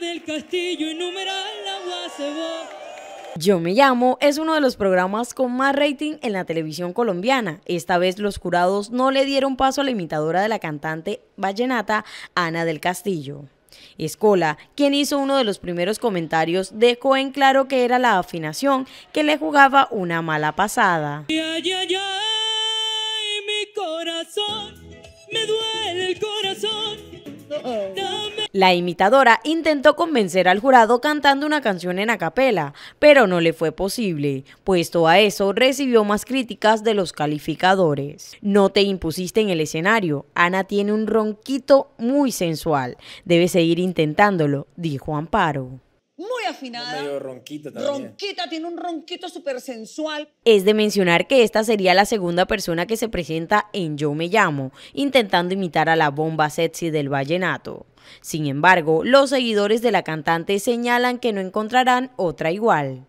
del castillo Yo me llamo es uno de los programas con más rating en la televisión colombiana. Esta vez los jurados no le dieron paso a la imitadora de la cantante vallenata Ana del Castillo. Escola, quien hizo uno de los primeros comentarios, dejó en claro que era la afinación que le jugaba una mala pasada. mi corazón, me duele el corazón. La imitadora intentó convencer al jurado cantando una canción en acapela, pero no le fue posible, puesto a eso recibió más críticas de los calificadores. No te impusiste en el escenario, Ana tiene un ronquito muy sensual, debes seguir intentándolo, dijo Amparo muy afinada. ronquita Ronquita, tiene un ronquito súper sensual. Es de mencionar que esta sería la segunda persona que se presenta en Yo Me Llamo, intentando imitar a la bomba sexy del vallenato. Sin embargo, los seguidores de la cantante señalan que no encontrarán otra igual.